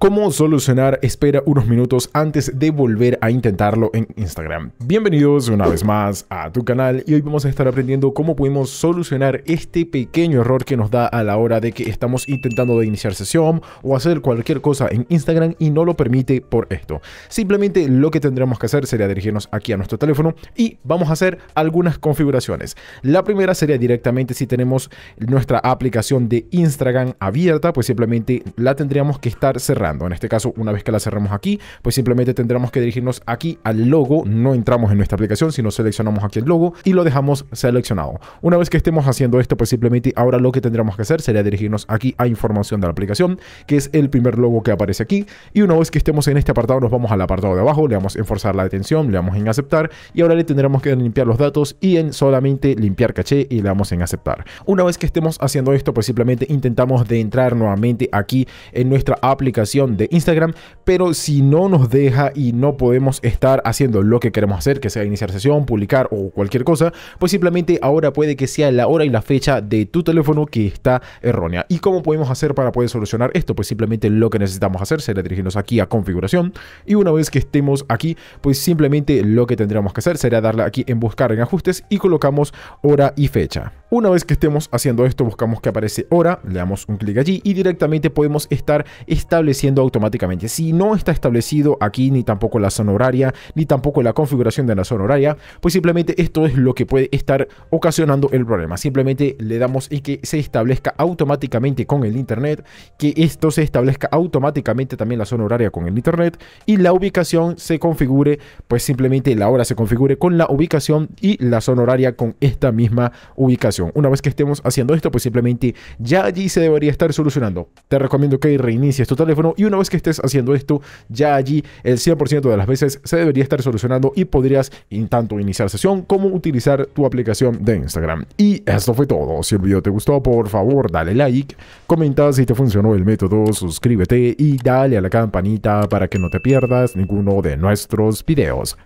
cómo solucionar espera unos minutos antes de volver a intentarlo en Instagram. Bienvenidos una vez más a tu canal y hoy vamos a estar aprendiendo cómo podemos solucionar este pequeño error que nos da a la hora de que estamos intentando de iniciar sesión o hacer cualquier cosa en Instagram y no lo permite por esto. Simplemente lo que tendremos que hacer sería dirigirnos aquí a nuestro teléfono y vamos a hacer algunas configuraciones. La primera sería directamente si tenemos nuestra aplicación de Instagram abierta, pues simplemente la tendríamos que estar cerrada en este caso, una vez que la cerramos aquí, pues simplemente tendremos que dirigirnos aquí al logo. No entramos en nuestra aplicación, sino seleccionamos aquí el logo y lo dejamos seleccionado. Una vez que estemos haciendo esto, pues simplemente ahora lo que tendremos que hacer sería dirigirnos aquí a información de la aplicación, que es el primer logo que aparece aquí. Y una vez que estemos en este apartado, nos vamos al apartado de abajo, le damos en forzar la detención, le damos en aceptar y ahora le tendremos que limpiar los datos y en solamente limpiar caché y le damos en aceptar. Una vez que estemos haciendo esto, pues simplemente intentamos de entrar nuevamente aquí en nuestra aplicación de Instagram, pero si no nos deja y no podemos estar haciendo lo que queremos hacer, que sea iniciar sesión, publicar o cualquier cosa, pues simplemente ahora puede que sea la hora y la fecha de tu teléfono que está errónea. ¿Y cómo podemos hacer para poder solucionar esto? Pues simplemente lo que necesitamos hacer será dirigirnos aquí a configuración y una vez que estemos aquí, pues simplemente lo que tendremos que hacer será darle aquí en buscar en ajustes y colocamos hora y fecha. Una vez que estemos haciendo esto, buscamos que aparece hora, le damos un clic allí y directamente podemos estar estableciendo automáticamente. Si no está establecido aquí ni tampoco la zona horaria, ni tampoco la configuración de la zona horaria, pues simplemente esto es lo que puede estar ocasionando el problema. Simplemente le damos y que se establezca automáticamente con el internet, que esto se establezca automáticamente también la zona horaria con el internet y la ubicación se configure, pues simplemente la hora se configure con la ubicación y la zona horaria con esta misma ubicación una vez que estemos haciendo esto, pues simplemente ya allí se debería estar solucionando. Te recomiendo que reinicies tu teléfono y una vez que estés haciendo esto, ya allí el 100% de las veces se debería estar solucionando y podrías tanto iniciar sesión como utilizar tu aplicación de Instagram. Y esto fue todo. Si el video te gustó, por favor, dale like, comenta si te funcionó el método, suscríbete y dale a la campanita para que no te pierdas ninguno de nuestros videos.